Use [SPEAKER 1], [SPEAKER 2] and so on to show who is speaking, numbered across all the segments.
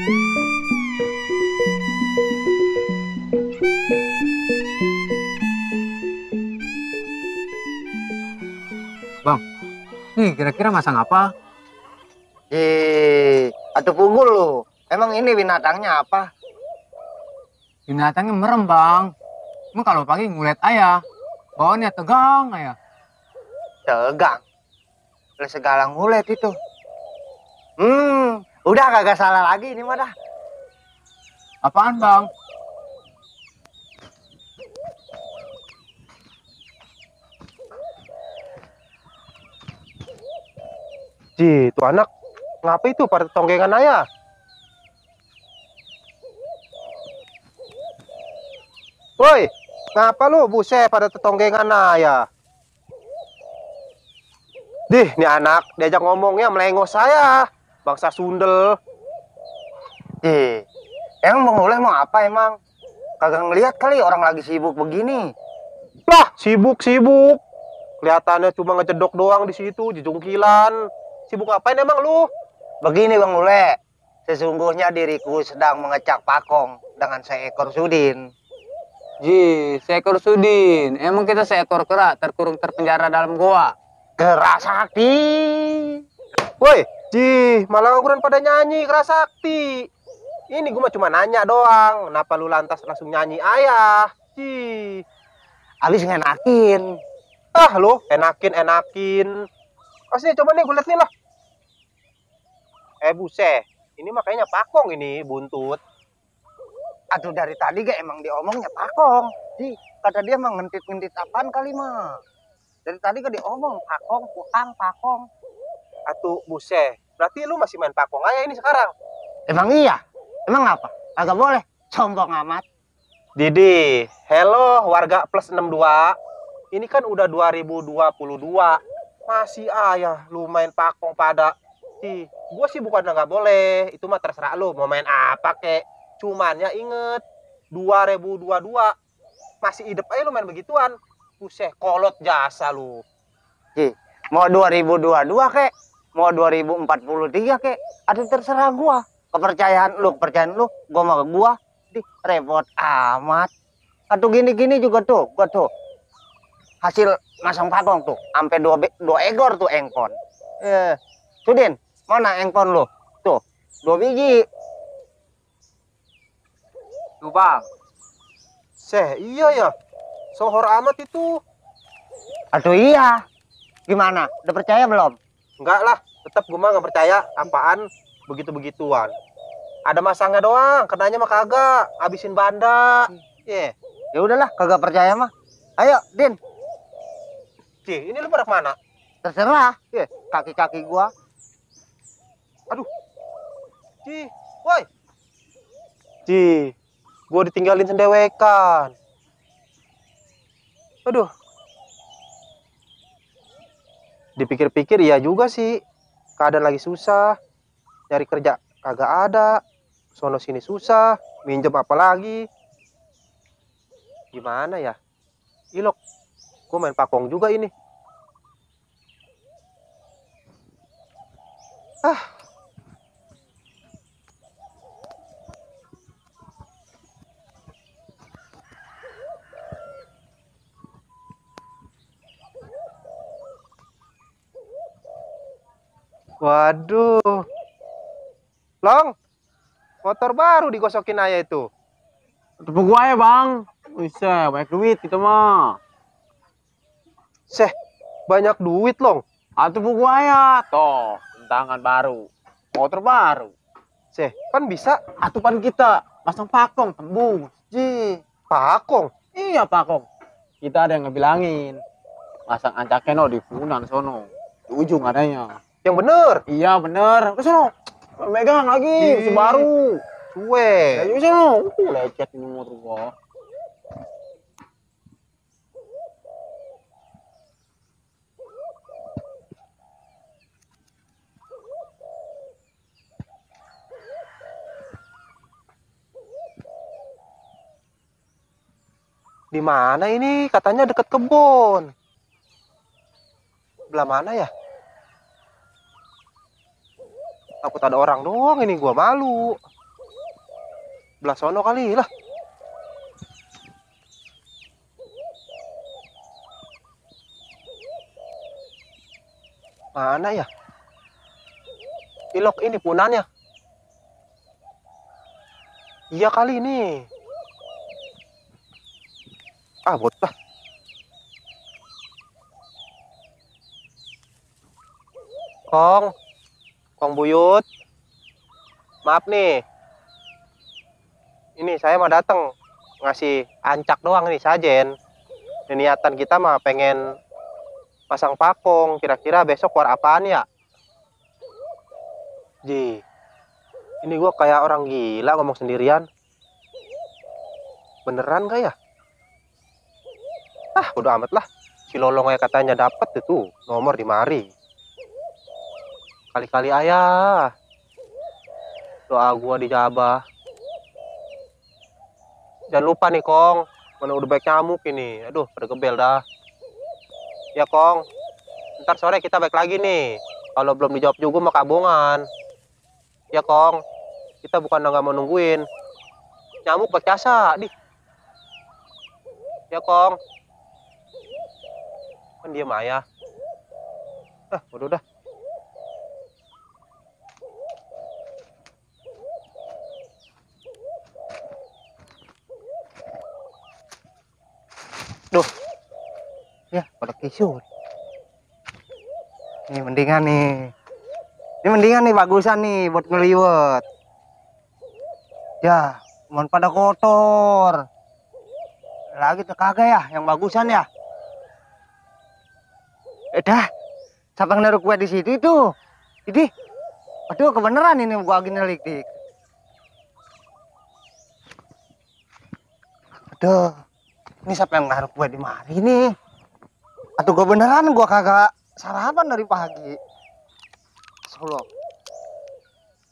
[SPEAKER 1] Bang, nih kira-kira masang apa?
[SPEAKER 2] Eh, atau punggul lo. Emang ini binatangnya apa? Binatangnya merem, Bang. Emang kalau pagi ngulet ayah, bawaannya tegang ayah. Tegang? Oleh segala ngulet itu. Hmm, Udah kagak salah lagi ini mah
[SPEAKER 3] dah. Apaan bang?
[SPEAKER 1] Ji, tuh anak ngapa itu pada tonggengan ayah? Woi, ngapa lu buset pada tetonggengan ayah? Dih, nih anak diajak ngomongnya melengos saya bangsa sundel eh emang Bang mau apa emang? Kagak ngelihat kali orang lagi sibuk begini. Lah, sibuk-sibuk. Kelihatannya cuma ngecedok doang di situ, jejungkilan. Sibuk ngapain emang lu? Begini Bang Ule sesungguhnya
[SPEAKER 2] diriku sedang mengecak pakong dengan seekor sudin.
[SPEAKER 4] Ji,
[SPEAKER 1] seekor sudin. Emang kita seekor kera terkurung terpenjara dalam goa. Kera sakti. Woi, di, malah ukuran pada nyanyi sakti. Ini gue mah cuma nanya doang. Kenapa lu lantas langsung nyanyi ayah? Di. Alis ngenakin. Ah lu, enakin, enakin. Oh coba nih gue liat nih lah. Eh buse, ini makanya pakong ini buntut. Aduh dari tadi gak emang diomongnya pakong. Di,
[SPEAKER 2] kata dia emang ngentit-ngentit apaan kali mah. Dari tadi gak diomong pakong, puang,
[SPEAKER 1] pakong. Atuh buse, Berarti lu masih main pakong aja ini sekarang. Emang
[SPEAKER 2] iya? Emang apa? Agak boleh. Sombong amat.
[SPEAKER 1] Didi, hello warga plus 62. Ini kan udah 2022. Masih ayah lu main pakong pada. Ih, gue sih bukan nggak boleh. Itu mah terserah lu mau main apa kek. ya inget, 2022 masih hidup aja lu main begituan. Useh kolot jasa lu.
[SPEAKER 2] Ih, mau 2022 kek mau 2043 kek ada terserah gua kepercayaan lu kepercayaan lu gua mau gua di repot amat atau gini-gini juga tuh gua tuh hasil masang pagong tuh sampai dua, dua ekor tuh engkon eh iya. Sudin mana engkon lu tuh dua biji
[SPEAKER 1] tuh bang seh iya ya sohor amat itu aduh iya gimana udah percaya belum enggak lah tetap gue mah gak percaya apaan begitu begituan ada masangnya doang kenanya mah kagak abisin banda ya yeah. ya udahlah kagak percaya mah ayo din sih ini lu pada mana terserah
[SPEAKER 2] ya yeah. kaki kaki gua aduh sih
[SPEAKER 1] woi sih gua ditinggalin sendewekan aduh dipikir-pikir ya juga sih keadaan lagi susah nyari kerja kagak ada sono sini susah minjem apa lagi gimana ya ilok gue main pakong juga ini ah Waduh. Long, motor baru digosokin aja itu. Tepuk gua ya bang. Bisa, banyak duit gitu mah. Seh, banyak duit long. Atau ah, tepuk gua ya. Toh, tangan baru. Motor baru. Seh, kan bisa. Atupan kita, pasang pakong, tembus. Ji. Pakong? Iya pakong. Kita ada yang ngebilangin. Pasang ancak ancakeno di punan sono. Di ujung adanya. Yang bener. Iya bener. Ke sono. Megang lagi si baru. Suwe. Ya sono. lo uh, lecet ini motor gua. Di mana ini? Katanya dekat kebun. Belah mana ya? takut ada orang doang ini gua malu belah sono kali lah mana ya ilok ini punannya iya kali ini ah bocah Kong Kong Buyut. Maaf nih. Ini saya mau datang ngasih ancak doang nih sajen. Ini niatan kita mah pengen pasang pakong. Kira-kira besok war apaan ya? Ji, ini gue kayak orang gila ngomong sendirian. Beneran gak ya? Ah, udah amat lah. Si Lolong kayak katanya dapat itu nomor di mari kali-kali ayah doa gua dijabah jangan lupa nih kong mana udah baik nyamuk ini aduh pada gebel dah ya kong ntar sore kita baik lagi nih kalau belum dijawab juga mau kabungan ya kong kita bukan nggak mau nungguin nyamuk baik di ya kong kan dia maya ah eh, udah udah
[SPEAKER 2] Duh. Ya, pada kisut. Ini mendingan nih. Ini mendingan nih bagusan nih buat ngeliwet. Ya, mohon pada kotor. Lagi tuh kagak ya, yang bagusan ya. Eh dah, siapa naruh kue di situ itu? Jadi, aduh kebenaran ini gua lagi nelik dik. Aduh ini siapa yang ngaruh gue di mari nih atau gue beneran gue kagak sarapan dari pagi solo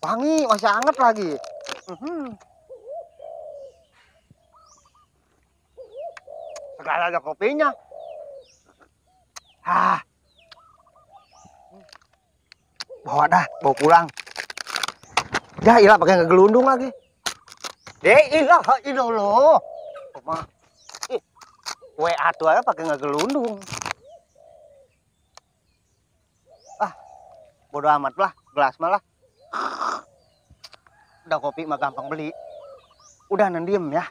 [SPEAKER 2] wangi masih anget lagi mhm. segala ada kopinya ah bawa dah bawa pulang ya ilah pakai ngegelundung lagi deh ilah ilah lo WA tuh aja pakai ngegelundung. Ah, bodoh amat lah, gelas malah. Udah kopi mah gampang beli. Udah nendiem ya.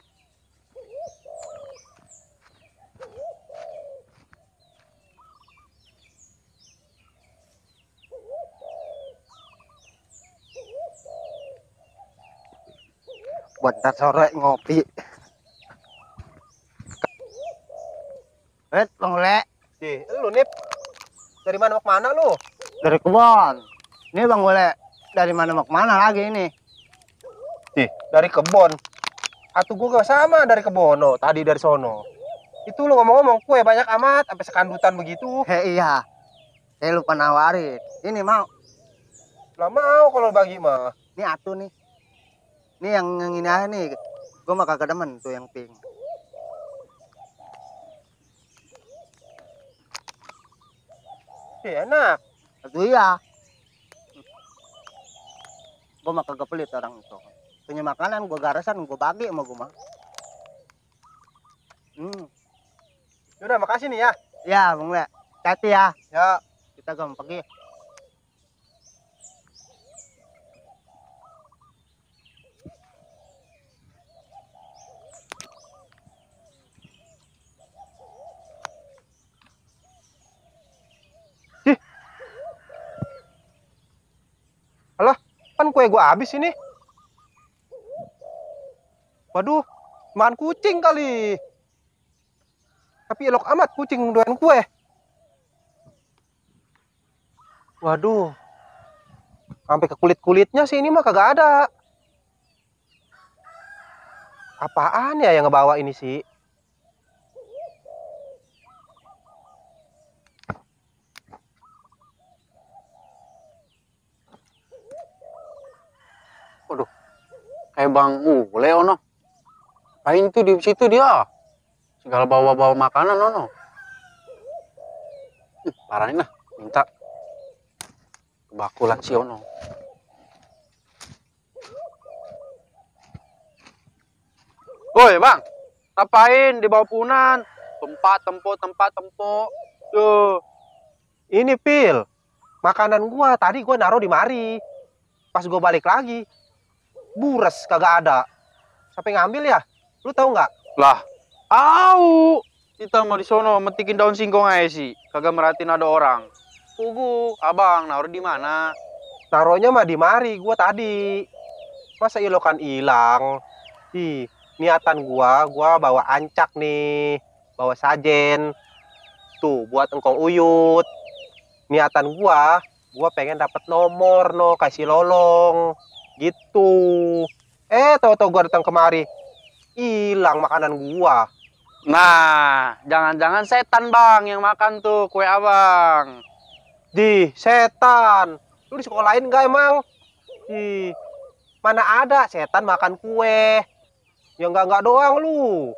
[SPEAKER 2] Buat sore ngopi. Red, Bang
[SPEAKER 1] Sih, lu nip. Dari mana mau kemana lu? Dari kebon. Ini Bang Gule, dari mana mau kemana lagi ini? Sih, dari kebon. atu gua gak sama dari kebono, tadi dari sono. Itu lu ngomong-ngomong kue banyak amat sampai sekandutan begitu. He iya. Saya lupa nawarin.
[SPEAKER 2] Ini mau. Lah mau kalau bagi mah. Ini atu nih. Ini yang, yang ini aja nih. Gua mah kagak demen tuh yang pink. enak Anak. Iya. Gue mah kagak pelit orang itu. Punya makanan gue garasan gue bagi sama gue mah. Hmm. Udah makasih nih ya. Ya, Bung Le. Hati ya. Ya, kita gampang pergi.
[SPEAKER 1] kue gue habis ini. Waduh, makan kucing kali. Tapi elok amat kucing doyan kue. Waduh. Sampai ke kulit-kulitnya sih ini mah kagak ada. Apaan ya yang ngebawa ini sih?
[SPEAKER 3] kayak eh, bang ule ono lain tuh di situ dia segala bawa-bawa makanan ono Ih, parah lah minta bakulan si ono Woi bang, ngapain di bawah punan?
[SPEAKER 1] Tempat tempo, tempat tempo. Tuh, ini pil. Makanan gua tadi gua naruh di mari. Pas gua balik lagi, buras kagak ada. Sampai ngambil ya? Lu tahu nggak? Lah, au.
[SPEAKER 3] Kita mau di sono metikin daun singkong aja sih. Kagak merhatiin ada orang.
[SPEAKER 1] Ugu, abang, naruh di mana? Taruhnya mah di mari, gua tadi. Masa ilokan iya hilang? Ih, niatan gua, gua bawa ancak nih, bawa sajen. Tuh, buat engkong uyut. Niatan gua, gua pengen dapat nomor no kasih lolong gitu eh tau-tau gua datang kemari hilang makanan gua
[SPEAKER 3] nah jangan-jangan setan bang yang makan tuh kue abang di
[SPEAKER 1] setan lu di sekolah lain gak emang di mana ada setan makan kue yang enggak enggak doang lu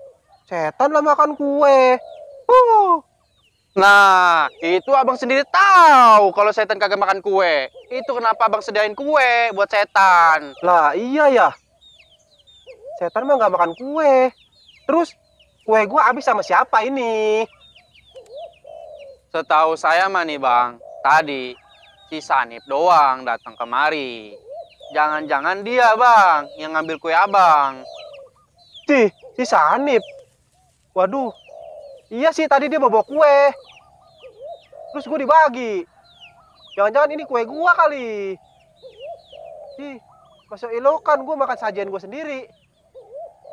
[SPEAKER 1] setan lah makan kue uh. Nah, itu abang sendiri tahu kalau setan kagak
[SPEAKER 3] makan kue. Itu kenapa abang sediain kue buat setan. Lah, iya ya.
[SPEAKER 1] Setan mah nggak makan kue. Terus, kue gua habis sama siapa ini?
[SPEAKER 3] Setahu saya mah nih bang, tadi si Sanip doang datang kemari. Jangan-jangan dia bang yang ngambil kue abang.
[SPEAKER 1] Si, si Sanip. Waduh, Iya sih, tadi dia bawa kue. Terus gue dibagi. Jangan-jangan ini kue gua kali. Ih, masuk ilokan gue makan sajian gue sendiri.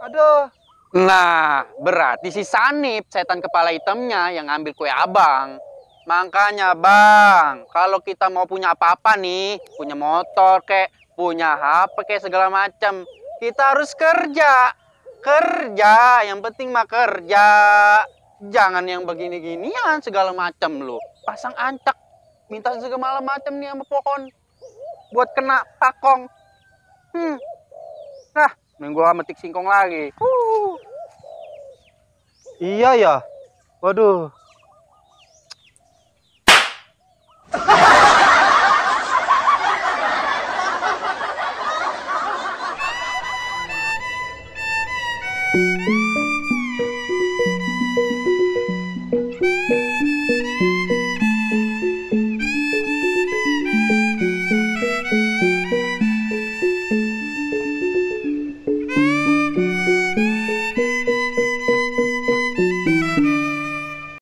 [SPEAKER 1] Aduh.
[SPEAKER 3] Nah, berarti si Sanip, setan kepala hitamnya yang ambil kue abang. Makanya bang, kalau kita mau punya apa-apa nih, punya motor kek, punya HP kek segala macam, kita harus kerja. Kerja, yang penting mah kerja. Jangan yang begini-ginian segala macam lu. Pasang ancak. Minta segala macam nih sama pohon. Buat kena pakong. Hmm. Nah, minggu gua metik singkong lagi. Uh. Iya ya. Waduh,